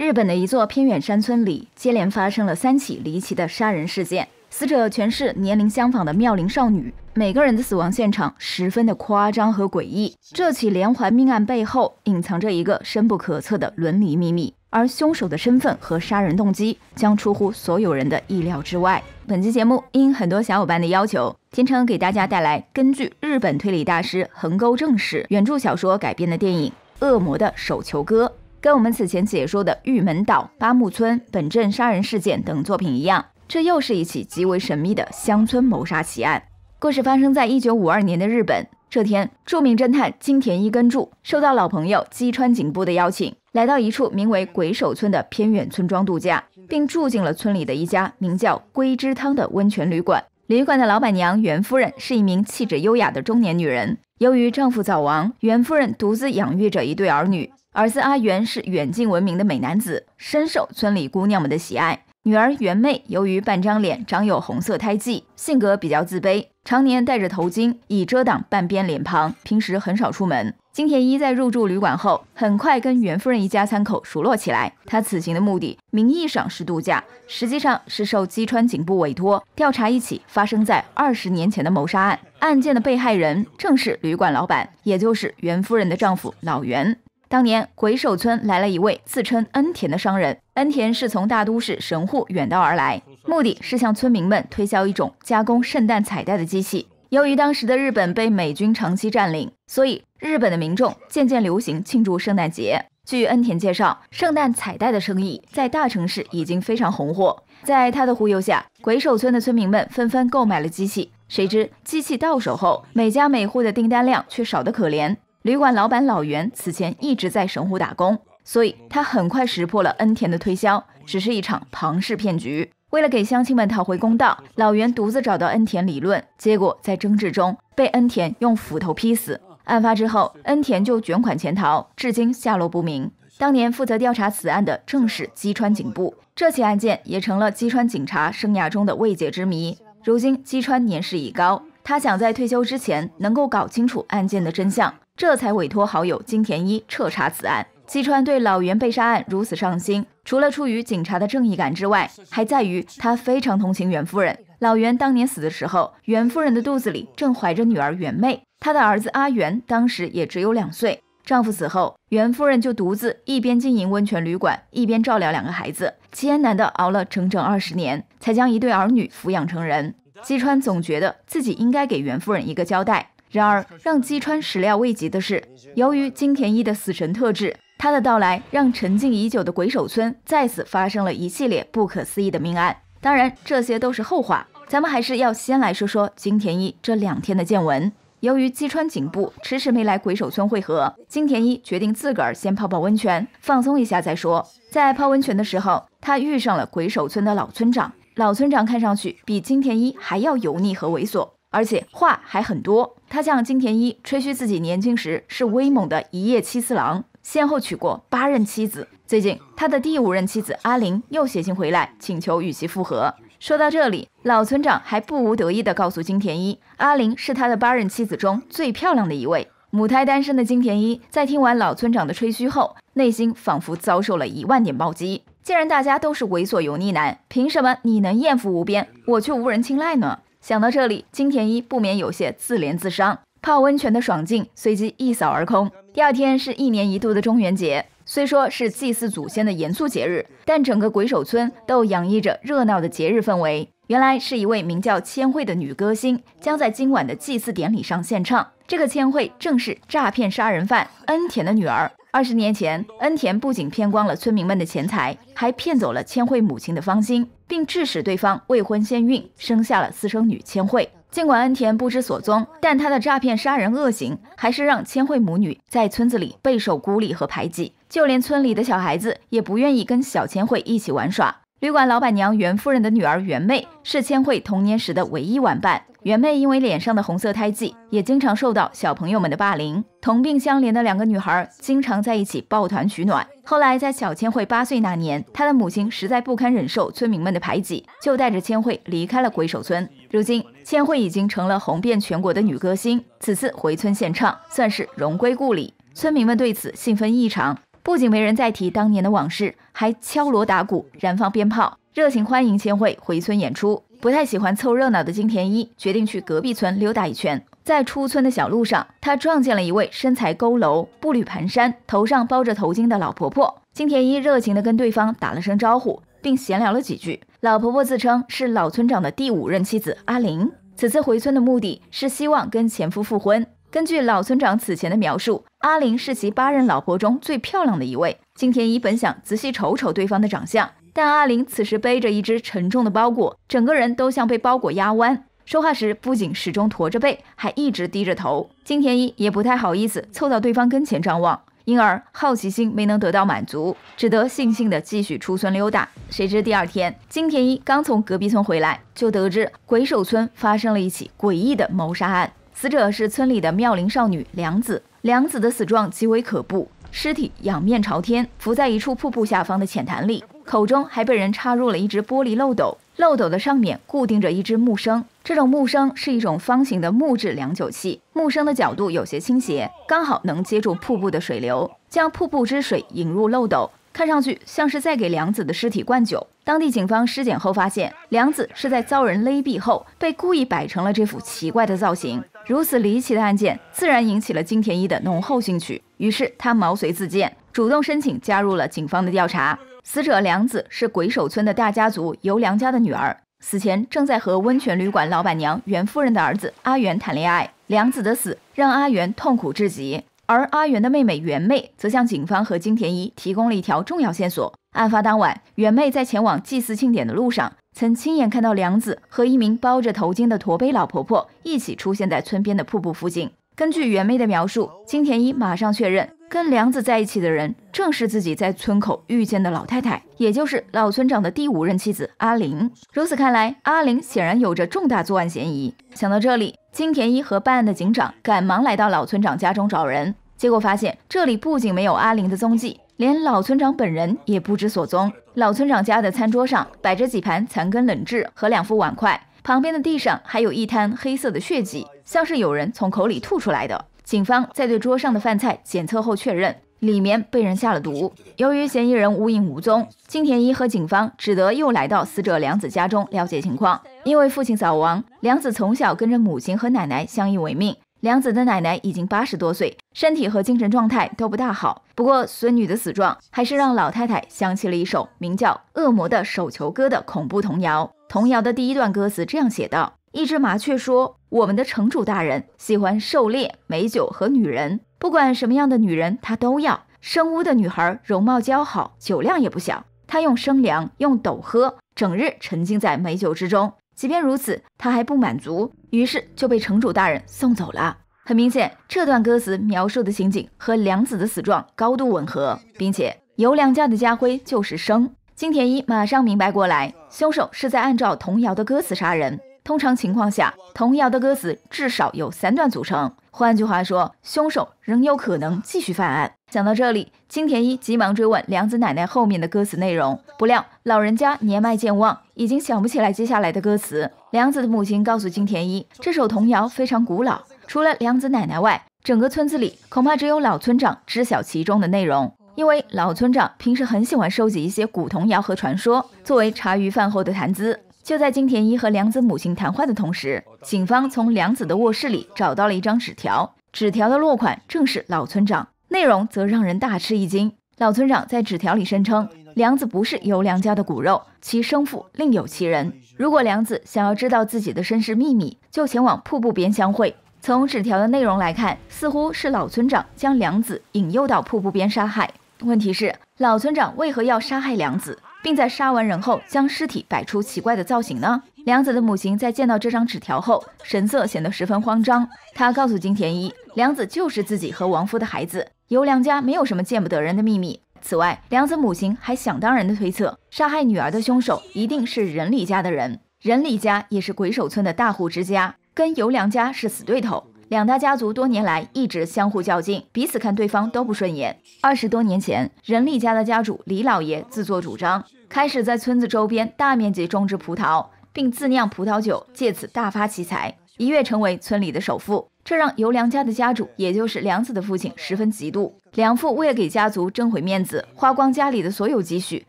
日本的一座偏远山村里，接连发生了三起离奇的杀人事件，死者全是年龄相仿的妙龄少女，每个人的死亡现场十分的夸张和诡异。这起连环命案背后隐藏着一个深不可测的伦理秘密，而凶手的身份和杀人动机将出乎所有人的意料之外。本期节目因很多小伙伴的要求，天晨给大家带来根据日本推理大师横沟正史原著小说改编的电影《恶魔的手球歌》。跟我们此前解说的《玉门岛》《八木村》《本镇杀人事件》等作品一样，这又是一起极为神秘的乡村谋杀奇案。故事发生在一九五二年的日本。这天，著名侦探金田一耕助受到老朋友基川警部的邀请，来到一处名为鬼手村的偏远村庄度假，并住进了村里的一家名叫龟之汤的温泉旅馆。旅馆的老板娘袁夫人是一名气质优雅的中年女人。由于丈夫早亡，袁夫人独自养育着一对儿女。儿子阿元是远近闻名的美男子，深受村里姑娘们的喜爱。女儿元妹由于半张脸长有红色胎记，性格比较自卑，常年戴着头巾以遮挡半边脸庞，平时很少出门。金田一在入住旅馆后，很快跟袁夫人一家三口熟络起来。他此行的目的，名义上是度假，实际上是受基川警部委托调查一起发生在二十年前的谋杀案。案件的被害人正是旅馆老板，也就是袁夫人的丈夫老袁。当年，鬼手村来了一位自称恩田的商人。恩田是从大都市神户远道而来，目的是向村民们推销一种加工圣诞彩带的机器。由于当时的日本被美军长期占领，所以日本的民众渐渐流行庆祝圣诞节。据恩田介绍，圣诞彩带的生意在大城市已经非常红火。在他的忽悠下，鬼手村的村民们纷纷购买了机器。谁知机器到手后，每家每户的订单量却少得可怜。旅馆老板老袁此前一直在神户打工，所以他很快识破了恩田的推销，只是一场庞氏骗局。为了给乡亲们讨回公道，老袁独自找到恩田理论，结果在争执中被恩田用斧头劈死。案发之后，恩田就卷款潜逃，至今下落不明。当年负责调查此案的正是击川警部，这起案件也成了击川警察生涯中的未解之谜。如今，击川年事已高。他想在退休之前能够搞清楚案件的真相，这才委托好友金田一彻查此案。西川对老袁被杀案如此上心，除了出于警察的正义感之外，还在于他非常同情袁夫人。老袁当年死的时候，袁夫人的肚子里正怀着女儿袁妹，她的儿子阿袁当时也只有两岁。丈夫死后，袁夫人就独自一边经营温泉旅馆，一边照料两个孩子，艰难的熬了整整二十年，才将一对儿女抚养成人。姬川总觉得自己应该给袁夫人一个交代。然而，让姬川始料未及的是，由于金田一的死神特质，他的到来让沉静已久的鬼手村再次发生了一系列不可思议的命案。当然，这些都是后话。咱们还是要先来说说金田一这两天的见闻。由于姬川警部迟迟没来鬼手村会合，金田一决定自个儿先泡泡温泉，放松一下再说。在泡温泉的时候，他遇上了鬼手村的老村长。老村长看上去比金田一还要油腻和猥琐，而且话还很多。他向金田一吹嘘自己年轻时是威猛的一夜七次郎，先后娶过八任妻子。最近，他的第五任妻子阿玲又写信回来，请求与其复合。说到这里，老村长还不无得意地告诉金田一，阿玲是他的八任妻子中最漂亮的一位。母胎单身的金田一在听完老村长的吹嘘后，内心仿佛遭受了一万点暴击。既然大家都是猥琐油腻男，凭什么你能艳福无边，我却无人青睐呢？想到这里，金田一不免有些自怜自伤。泡温泉的爽劲随即一扫而空。第二天是一年一度的中元节，虽说是祭祀祖先的严肃节日，但整个鬼手村都洋溢着热闹的节日氛围。原来是一位名叫千惠的女歌星将在今晚的祭祀典礼上献唱。这个千惠正是诈骗杀人犯恩田的女儿。二十年前，恩田不仅骗光了村民们的钱财，还骗走了千惠母亲的芳心，并致使对方未婚先孕，生下了私生女千惠。尽管恩田不知所踪，但他的诈骗杀人恶行还是让千惠母女在村子里备受孤立和排挤，就连村里的小孩子也不愿意跟小千惠一起玩耍。旅馆老板娘袁夫人的女儿袁妹是千惠童年时的唯一玩伴。圆妹因为脸上的红色胎记，也经常受到小朋友们的霸凌。同病相怜的两个女孩经常在一起抱团取暖。后来，在小千惠八岁那年，她的母亲实在不堪忍受村民们的排挤，就带着千惠离开了鬼手村。如今，千惠已经成了红遍全国的女歌星。此次回村献唱，算是荣归故里。村民们对此兴奋异常，不仅没人再提当年的往事，还敲锣打鼓、燃放鞭炮，热情欢迎千惠回村演出。不太喜欢凑热闹的金田一决定去隔壁村溜达一圈。在出村的小路上，他撞见了一位身材佝偻、步履蹒跚、头上包着头巾的老婆婆。金田一热情的跟对方打了声招呼，并闲聊了几句。老婆婆自称是老村长的第五任妻子阿玲，此次回村的目的是希望跟前夫复婚。根据老村长此前的描述，阿玲是其八任老婆中最漂亮的一位。金田一本想仔细瞅瞅对方的长相。但阿玲此时背着一只沉重的包裹，整个人都像被包裹压弯。说话时不仅始终驼着背，还一直低着头。金田一也不太好意思凑到对方跟前张望，因而好奇心没能得到满足，只得悻悻地继续出村溜达。谁知第二天，金田一刚从隔壁村回来，就得知鬼手村发生了一起诡异的谋杀案。死者是村里的妙龄少女梁子。梁子的死状极为可怖，尸体仰面朝天，伏在一处瀑布下方的浅潭里。口中还被人插入了一只玻璃漏斗，漏斗的上面固定着一只木生。这种木生是一种方形的木质量酒器，木生的角度有些倾斜，刚好能接住瀑布的水流，将瀑布之水引入漏斗，看上去像是在给梁子的尸体灌酒。当地警方尸检后发现，梁子是在遭人勒毙后被故意摆成了这副奇怪的造型。如此离奇的案件，自然引起了金田一的浓厚兴趣，于是他毛遂自荐。主动申请加入了警方的调查。死者梁子是鬼手村的大家族由良家的女儿，死前正在和温泉旅馆老板娘袁夫人的儿子阿元谈恋爱。梁子的死让阿元痛苦至极，而阿元的妹妹袁妹则向警方和金田一提供了一条重要线索。案发当晚，袁妹在前往祭祀庆典的路上，曾亲眼看到梁子和一名包着头巾的驼背老婆婆一起出现在村边的瀑布附近。根据袁妹的描述，金田一马上确认。跟梁子在一起的人，正是自己在村口遇见的老太太，也就是老村长的第五任妻子阿玲。如此看来，阿玲显然有着重大作案嫌疑。想到这里，金田一和办案的警长赶忙来到老村长家中找人，结果发现这里不仅没有阿玲的踪迹，连老村长本人也不知所踪。老村长家的餐桌上摆着几盘残羹冷炙和两副碗筷，旁边的地上还有一滩黑色的血迹，像是有人从口里吐出来的。警方在对桌上的饭菜检测后，确认里面被人下了毒。由于嫌疑人无影无踪，金田一和警方只得又来到死者梁子家中了解情况。因为父亲早亡，梁子从小跟着母亲和奶奶相依为命。梁子的奶奶已经八十多岁，身体和精神状态都不大好。不过，孙女的死状还是让老太太想起了一首名叫《恶魔的手球歌》的恐怖童谣。童谣的第一段歌词这样写道。一只麻雀说：“我们的城主大人喜欢狩猎、美酒和女人，不管什么样的女人，他都要。生屋的女孩容貌姣好，酒量也不小，他用生粮用斗喝，整日沉浸在美酒之中。即便如此，他还不满足，于是就被城主大人送走了。很明显，这段歌词描述的情景和良子的死状高度吻合，并且有两家的家徽就是生。金田一马上明白过来，凶手是在按照童谣的歌词杀人。”通常情况下，童谣的歌词至少有三段组成。换句话说，凶手仍有可能继续犯案。讲到这里，金田一急忙追问梁子奶奶后面的歌词内容。不料，老人家年迈健忘，已经想不起来接下来的歌词。梁子的母亲告诉金田一，这首童谣非常古老，除了梁子奶奶外，整个村子里恐怕只有老村长知晓其中的内容。因为老村长平时很喜欢收集一些古童谣和传说，作为茶余饭后的谈资。就在金田一和良子母亲谈话的同时，警方从良子的卧室里找到了一张纸条。纸条的落款正是老村长，内容则让人大吃一惊。老村长在纸条里声称，良子不是由良家的骨肉，其生父另有其人。如果良子想要知道自己的身世秘密，就前往瀑布边相会。从纸条的内容来看，似乎是老村长将良子引诱到瀑布边杀害。问题是，老村长为何要杀害良子？并在杀完人后将尸体摆出奇怪的造型呢？良子的母亲在见到这张纸条后，神色显得十分慌张。她告诉金田一，良子就是自己和亡夫的孩子。由良家没有什么见不得人的秘密。此外，良子母亲还想当然的推测，杀害女儿的凶手一定是仁里家的人。仁里家也是鬼手村的大户之家，跟由良家是死对头。两大家族多年来一直相互较劲，彼此看对方都不顺眼。二十多年前，仁利家的家主李老爷自作主张，开始在村子周边大面积种植葡萄，并自酿葡萄酒，借此大发其财，一跃成为村里的首富。这让尤良家的家主，也就是良子的父亲十分嫉妒。良父为了给家族争回面子，花光家里的所有积蓄，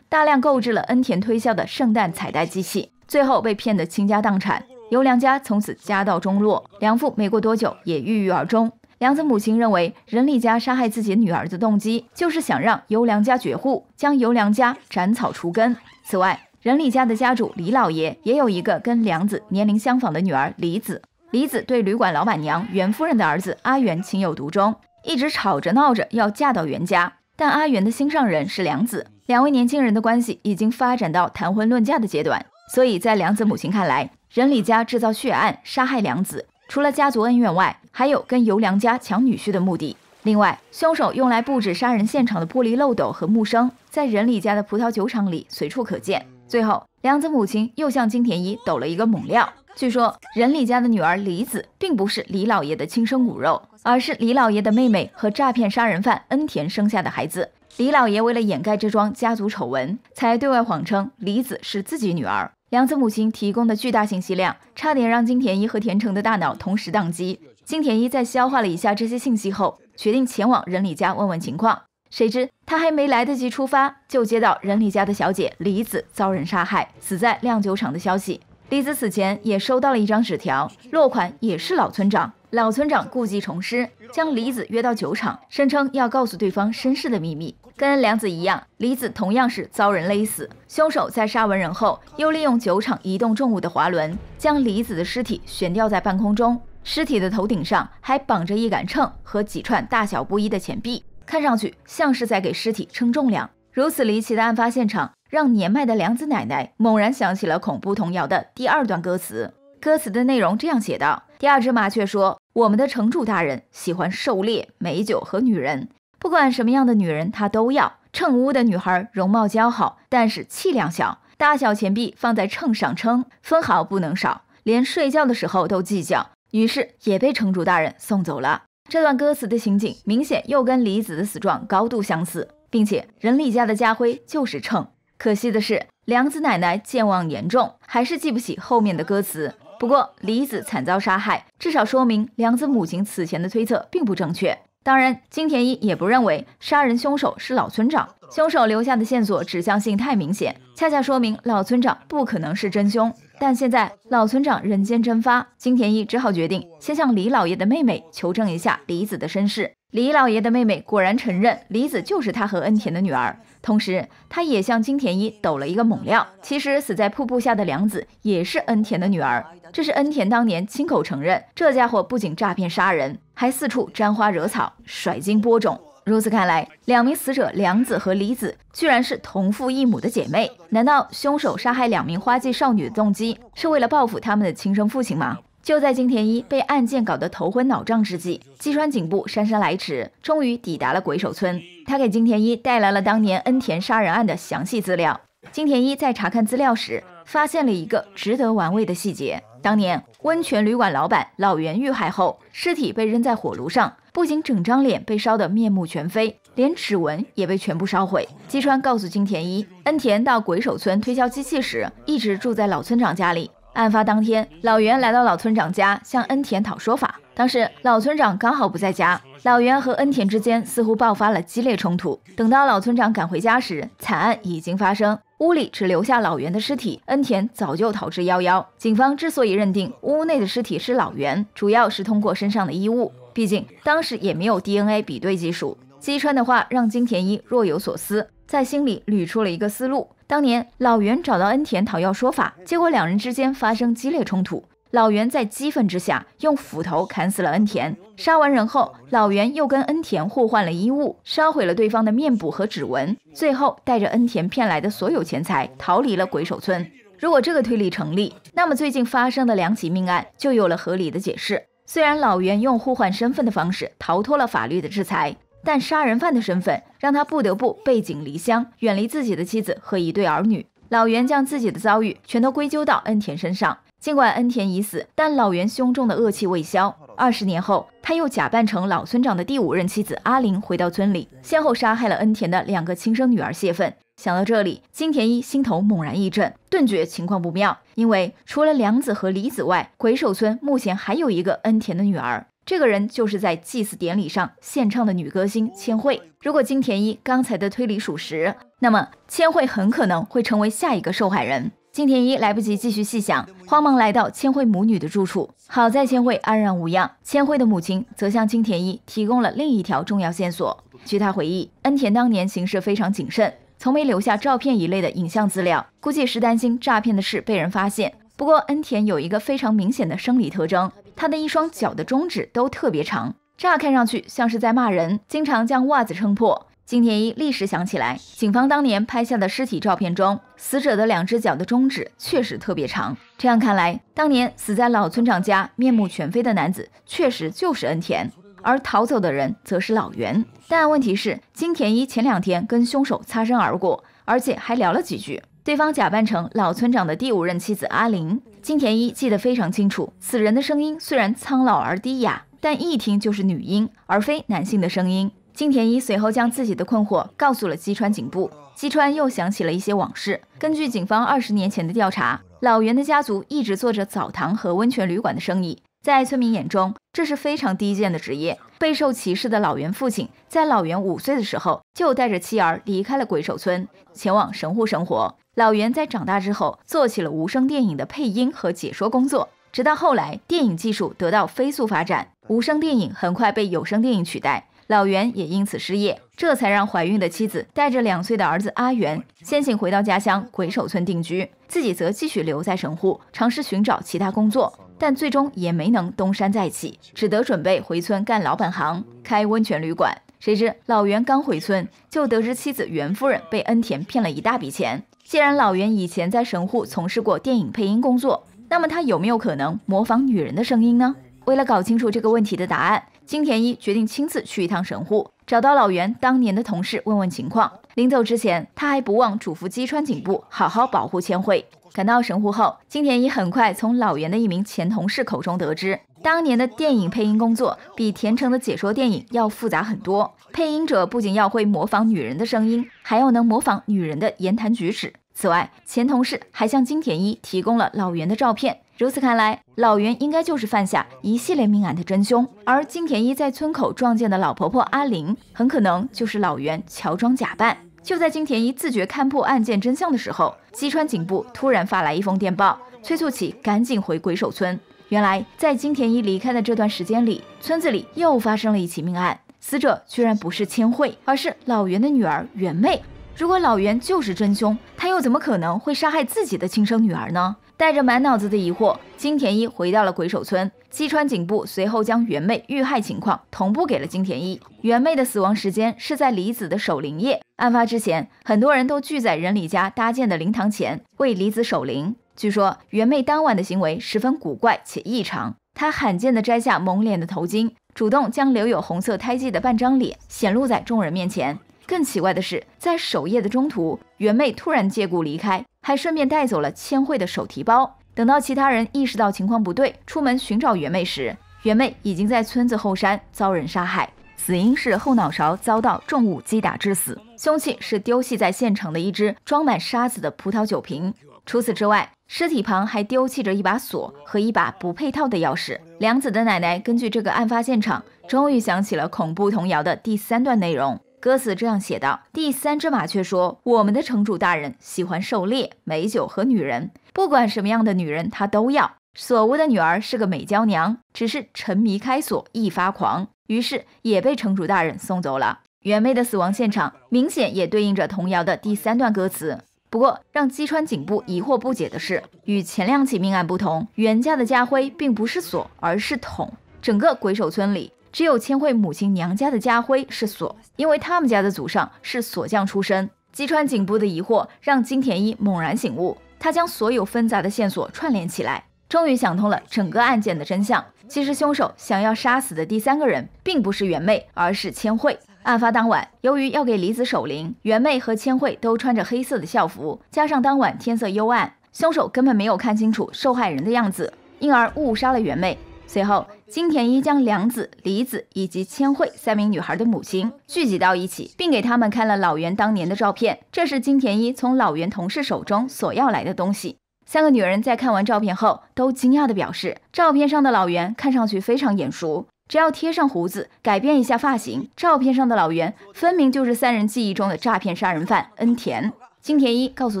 大量购置了恩田推销的圣诞彩带机器，最后被骗得倾家荡产。尤良家从此家道中落，梁父没过多久也郁郁而终。梁子母亲认为任丽家杀害自己女儿的动机，就是想让尤良家绝户，将尤良家斩草除根。此外，任丽家的家主李老爷也有一个跟梁子年龄相仿的女儿李子。李子对旅馆老板娘袁夫人的儿子阿元情有独钟，一直吵着闹着要嫁到袁家。但阿元的心上人是梁子，两位年轻人的关系已经发展到谈婚论嫁的阶段，所以在梁子母亲看来。仁李家制造血案杀害良子，除了家族恩怨外，还有跟由良家抢女婿的目的。另外，凶手用来布置杀人现场的玻璃漏斗和木笙，在仁李家的葡萄酒厂里随处可见。最后，良子母亲又向金田一抖了一个猛料：据说仁李家的女儿李子并不是李老爷的亲生骨肉，而是李老爷的妹妹和诈骗杀人犯恩田生下的孩子。李老爷为了掩盖这桩家族丑闻，才对外谎称李子是自己女儿。梁子母亲提供的巨大信息量，差点让金田一和田城的大脑同时宕机。金田一在消化了一下这些信息后，决定前往仁里家问问情况。谁知他还没来得及出发，就接到仁里家的小姐梨子遭人杀害，死在酿酒厂的消息。梨子死前也收到了一张纸条，落款也是老村长。老村长故技重施，将梨子约到酒厂，声称要告诉对方身世的秘密。跟梁子一样，李子同样是遭人勒死。凶手在杀完人后，又利用酒厂移动重物的滑轮，将李子的尸体悬吊在半空中。尸体的头顶上还绑着一杆秤和几串大小不一的钱币，看上去像是在给尸体称重量。如此离奇的案发现场，让年迈的梁子奶奶猛然想起了恐怖童谣的第二段歌词。歌词的内容这样写道：“第二只麻雀说，我们的城主大人喜欢狩猎、美酒和女人。”不管什么样的女人，他都要。秤屋的女孩容貌姣好，但是气量小，大小钱币放在秤上称，分毫不能少，连睡觉的时候都计较，于是也被城主大人送走了。这段歌词的情景明显又跟李子的死状高度相似，并且任礼家的家徽就是秤。可惜的是，梁子奶奶健忘严重，还是记不起后面的歌词。不过李子惨遭杀害，至少说明梁子母亲此前的推测并不正确。当然，金田一也不认为杀人凶手是老村长。凶手留下的线索指向性太明显，恰恰说明老村长不可能是真凶。但现在老村长人间蒸发，金田一只好决定先向李老爷的妹妹求证一下李子的身世。李老爷的妹妹果然承认李子就是他和恩田的女儿，同时他也向金田一抖了一个猛料：其实死在瀑布下的良子也是恩田的女儿，这是恩田当年亲口承认。这家伙不仅诈骗杀人。还四处沾花惹草、甩金播种。如此看来，两名死者梁子和李子居然是同父异母的姐妹。难道凶手杀害两名花季少女的动机是为了报复他们的亲生父亲吗？就在金田一被案件搞得头昏脑胀之际，吉川警部姗姗来迟，终于抵达了鬼手村。他给金田一带来了当年恩田杀人案的详细资料。金田一在查看资料时，发现了一个值得玩味的细节。当年温泉旅馆老板老袁遇害后，尸体被扔在火炉上，不仅整张脸被烧得面目全非，连指纹也被全部烧毁。基川告诉金田一，恩田到鬼手村推销机器时，一直住在老村长家里。案发当天，老袁来到老村长家向恩田讨说法，当时老村长刚好不在家，老袁和恩田之间似乎爆发了激烈冲突。等到老村长赶回家时，惨案已经发生。屋里只留下老袁的尸体，恩田早就逃之夭夭。警方之所以认定屋内的尸体是老袁，主要是通过身上的衣物，毕竟当时也没有 DNA 比对技术。姬川的话让金田一若有所思，在心里捋出了一个思路：当年老袁找到恩田讨要说法，结果两人之间发生激烈冲突。老袁在激愤之下，用斧头砍死了恩田。杀完人后，老袁又跟恩田互换了衣物，烧毁了对方的面部和指纹，最后带着恩田骗来的所有钱财逃离了鬼手村。如果这个推理成立，那么最近发生的两起命案就有了合理的解释。虽然老袁用互换身份的方式逃脱了法律的制裁，但杀人犯的身份让他不得不背井离乡，远离自己的妻子和一对儿女。老袁将自己的遭遇全都归咎到恩田身上。尽管恩田已死，但老袁胸中的恶气未消。二十年后，他又假扮成老村长的第五任妻子阿玲回到村里，先后杀害了恩田的两个亲生女儿泄愤。想到这里，金田一心头猛然一震，顿觉情况不妙。因为除了梁子和李子外，鬼手村目前还有一个恩田的女儿，这个人就是在祭祀典礼上献唱的女歌星千惠。如果金田一刚才的推理属实，那么千惠很可能会成为下一个受害人。金田一来不及继续细想，慌忙来到千惠母女的住处。好在千惠安然无恙，千惠的母亲则向金田一提供了另一条重要线索。据他回忆，恩田当年行事非常谨慎，从没留下照片一类的影像资料，估计是担心诈骗的事被人发现。不过，恩田有一个非常明显的生理特征，他的一双脚的中指都特别长，乍看上去像是在骂人，经常将袜子撑破。金田一立时想起来，警方当年拍下的尸体照片中，死者的两只脚的中指确实特别长。这样看来，当年死在老村长家面目全非的男子确实就是恩田，而逃走的人则是老袁。但问题是，金田一前两天跟凶手擦身而过，而且还聊了几句。对方假扮成老村长的第五任妻子阿玲，金田一记得非常清楚。此人的声音虽然苍老而低哑，但一听就是女音，而非男性的声音。金田一随后将自己的困惑告诉了西川警部，西川又想起了一些往事。根据警方二十年前的调查，老袁的家族一直做着澡堂和温泉旅馆的生意，在村民眼中，这是非常低贱的职业，备受歧视。的老袁父亲在老袁五岁的时候，就带着妻儿离开了鬼手村，前往神户生活。老袁在长大之后，做起了无声电影的配音和解说工作，直到后来，电影技术得到飞速发展，无声电影很快被有声电影取代。老袁也因此失业，这才让怀孕的妻子带着两岁的儿子阿元先行回到家乡鬼手村定居，自己则继续留在神户尝试寻找其他工作，但最终也没能东山再起，只得准备回村干老本行，开温泉旅馆。谁知老袁刚回村，就得知妻子袁夫人被恩田骗了一大笔钱。既然老袁以前在神户从事过电影配音工作，那么他有没有可能模仿女人的声音呢？为了搞清楚这个问题的答案。金田一决定亲自去一趟神户，找到老袁当年的同事，问问情况。临走之前，他还不忘嘱咐击川警部好好保护千惠。赶到神户后，金田一很快从老袁的一名前同事口中得知，当年的电影配音工作比田城的解说电影要复杂很多。配音者不仅要会模仿女人的声音，还要能模仿女人的言谈举止。此外，前同事还向金田一提供了老袁的照片。如此看来，老袁应该就是犯下一系列命案的真凶，而金田一在村口撞见的老婆婆阿玲，很可能就是老袁乔装假扮。就在金田一自觉看破案件真相的时候，西川警部突然发来一封电报，催促其赶紧回鬼手村。原来，在金田一离开的这段时间里，村子里又发生了一起命案，死者居然不是千惠，而是老袁的女儿元妹。如果老袁就是真凶，他又怎么可能会杀害自己的亲生女儿呢？带着满脑子的疑惑，金田一回到了鬼手村。西川警部随后将原妹遇害情况同步给了金田一。原妹的死亡时间是在里子的守灵夜，案发之前，很多人都聚在任里家搭建的灵堂前为里子守灵。据说原妹当晚的行为十分古怪且异常，她罕见地摘下蒙脸的头巾，主动将留有红色胎记的半张脸显露在众人面前。更奇怪的是，在守夜的中途，原妹突然借故离开。还顺便带走了千惠的手提包。等到其他人意识到情况不对，出门寻找袁妹时，袁妹已经在村子后山遭人杀害，死因是后脑勺遭到重物击打致死，凶器是丢弃在现场的一只装满沙子的葡萄酒瓶。除此之外，尸体旁还丢弃着一把锁和一把不配套的钥匙。梁子的奶奶根据这个案发现场，终于想起了恐怖童谣的第三段内容。歌词这样写道：“第三只麻雀说，我们的城主大人喜欢狩猎、美酒和女人，不管什么样的女人他都要。索屋的女儿是个美娇娘，只是沉迷开锁易发狂，于是也被城主大人送走了。媛妹的死亡现场明显也对应着童谣的第三段歌词。不过，让姬川警部疑惑不解的是，与前两起命案不同，袁家的家徽并不是锁，而是桶。整个鬼手村里。”只有千惠母亲娘家的家徽是锁，因为他们家的祖上是锁匠出身。击穿颈部的疑惑，让金田一猛然醒悟，他将所有纷杂的线索串联起来，终于想通了整个案件的真相。其实凶手想要杀死的第三个人，并不是元妹，而是千惠。案发当晚，由于要给李子守灵，元妹和千惠都穿着黑色的校服，加上当晚天色幽暗，凶手根本没有看清楚受害人的样子，因而误杀了元妹。随后，金田一将良子、梨子以及千惠三名女孩的母亲聚集到一起，并给他们看了老袁当年的照片。这是金田一从老袁同事手中索要来的东西。三个女人在看完照片后，都惊讶地表示，照片上的老袁看上去非常眼熟，只要贴上胡子，改变一下发型，照片上的老袁分明就是三人记忆中的诈骗杀人犯恩田。金田一告诉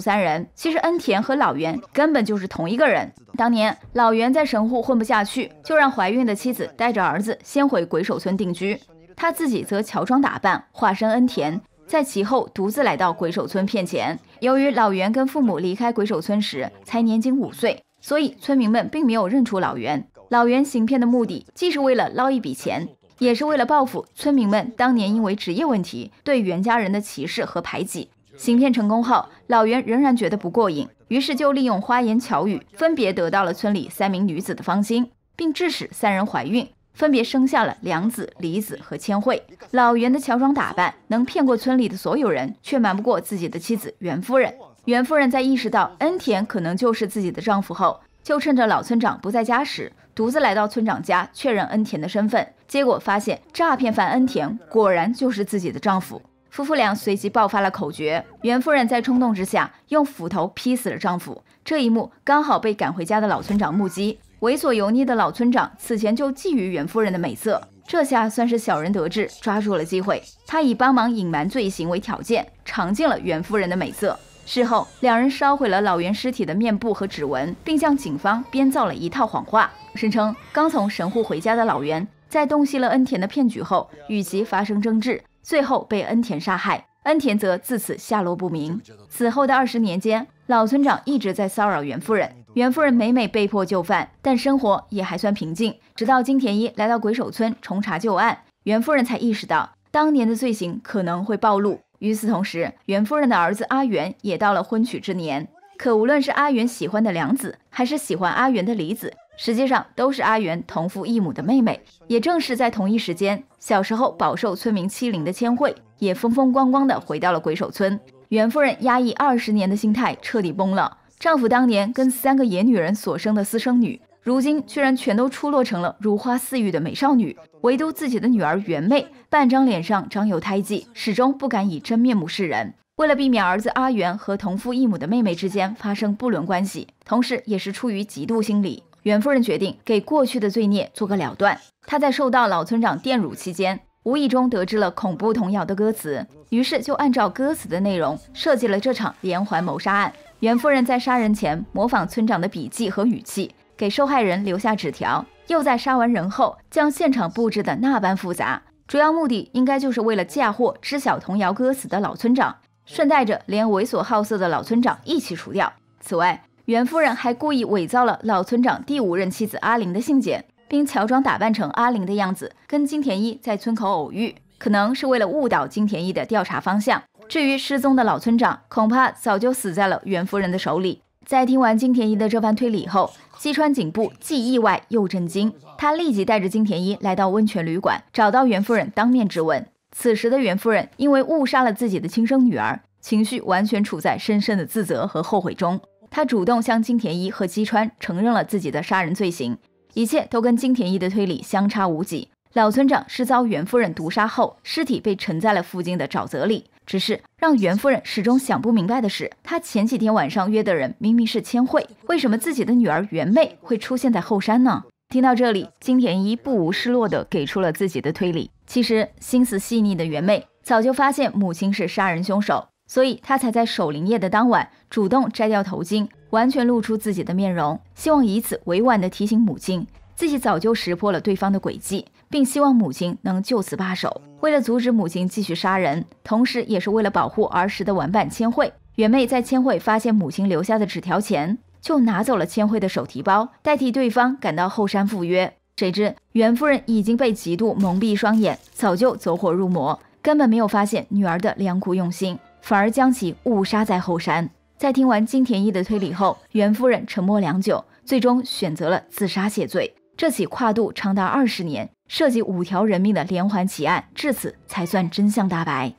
三人，其实恩田和老袁根本就是同一个人。当年老袁在神户混不下去，就让怀孕的妻子带着儿子先回鬼手村定居，他自己则乔装打扮，化身恩田，在其后独自来到鬼手村骗钱。由于老袁跟父母离开鬼手村时才年仅五岁，所以村民们并没有认出老袁。老袁行骗的目的，既是为了捞一笔钱，也是为了报复村民们当年因为职业问题对袁家人的歧视和排挤。行骗成功后，老袁仍然觉得不过瘾，于是就利用花言巧语，分别得到了村里三名女子的芳心，并致使三人怀孕，分别生下了梁子、李子和千惠。老袁的乔装打扮能骗过村里的所有人，却瞒不过自己的妻子袁夫人。袁夫人在意识到恩田可能就是自己的丈夫后，就趁着老村长不在家时，独自来到村长家确认恩田的身份，结果发现诈骗犯恩田果然就是自己的丈夫。夫妇俩随即爆发了口角，袁夫人在冲动之下用斧头劈死了丈夫。这一幕刚好被赶回家的老村长目击。猥琐油腻的老村长此前就觊觎袁夫人的美色，这下算是小人得志，抓住了机会。他以帮忙隐瞒罪行为条件，尝尽了袁夫人的美色。事后，两人烧毁了老袁尸体的面部和指纹，并向警方编造了一套谎话，声称刚从神户回家的老袁在洞悉了恩田的骗局后，与其发生争执。最后被恩田杀害，恩田则自此下落不明。死后的二十年间，老村长一直在骚扰袁夫人，袁夫人每每被迫就范，但生活也还算平静。直到金田一来到鬼手村重查旧案，袁夫人才意识到当年的罪行可能会暴露。与此同时，袁夫人的儿子阿元也到了婚娶之年。可无论是阿元喜欢的良子，还是喜欢阿元的李子。实际上都是阿元同父异母的妹妹。也正是在同一时间，小时候饱受村民欺凌的千惠，也风风光光地回到了鬼手村。袁夫人压抑二十年的心态彻底崩了。丈夫当年跟三个野女人所生的私生女，如今居然全都出落成了如花似玉的美少女，唯独自己的女儿袁妹，半张脸上长有胎记，始终不敢以真面目示人。为了避免儿子阿元和同父异母的妹妹之间发生不伦关系，同时也是出于嫉妒心理。袁夫人决定给过去的罪孽做个了断。她在受到老村长电辱期间，无意中得知了恐怖童谣的歌词，于是就按照歌词的内容设计了这场连环谋杀案。袁夫人在杀人前模仿村长的笔迹和语气，给受害人留下纸条；又在杀完人后，将现场布置的那般复杂，主要目的应该就是为了嫁祸知晓童谣歌词的老村长，顺带着连猥琐好色的老村长一起除掉。此外，袁夫人还故意伪造了老村长第五任妻子阿玲的信件，并乔装打扮成阿玲的样子，跟金田一在村口偶遇，可能是为了误导金田一的调查方向。至于失踪的老村长，恐怕早就死在了袁夫人的手里。在听完金田一的这番推理后，西川警部既意外又震惊，他立即带着金田一来到温泉旅馆，找到袁夫人当面质问。此时的袁夫人因为误杀了自己的亲生女儿，情绪完全处在深深的自责和后悔中。他主动向金田一和姬川承认了自己的杀人罪行，一切都跟金田一的推理相差无几。老村长是遭袁夫人毒杀后，尸体被沉在了附近的沼泽里。只是让袁夫人始终想不明白的是，她前几天晚上约的人明明是千惠，为什么自己的女儿袁妹会出现在后山呢？听到这里，金田一不无失落地给出了自己的推理：其实心思细腻的袁妹早就发现母亲是杀人凶手。所以他才在守灵夜的当晚主动摘掉头巾，完全露出自己的面容，希望以此委婉地提醒母亲，自己早就识破了对方的诡计，并希望母亲能就此罢手。为了阻止母亲继续杀人，同时也是为了保护儿时的玩伴千惠，远妹在千惠发现母亲留下的纸条前，就拿走了千惠的手提包，代替对方赶到后山赴约。谁知袁夫人已经被嫉妒蒙蔽双眼，早就走火入魔，根本没有发现女儿的良苦用心。反而将其误杀在后山。在听完金田一的推理后，袁夫人沉默良久，最终选择了自杀谢罪。这起跨度长达二十年、涉及五条人命的连环奇案，至此才算真相大白。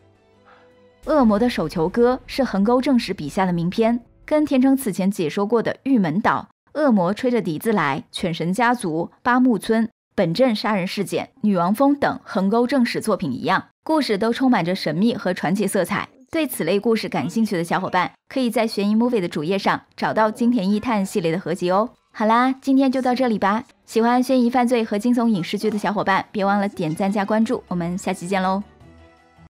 《恶魔的手球歌》是横沟正史笔下的名篇，跟田成此前解说过的《玉门岛恶魔吹着笛子来》《犬神家族八木村本镇杀人事件》《女王峰》等横沟正史作品一样，故事都充满着神秘和传奇色彩。对此类故事感兴趣的小伙伴，可以在悬疑 movie 的主页上找到《金田一探》系列的合集哦。好啦，今天就到这里吧。喜欢悬疑犯罪和惊悚影视剧的小伙伴，别忘了点赞加关注。我们下期见喽！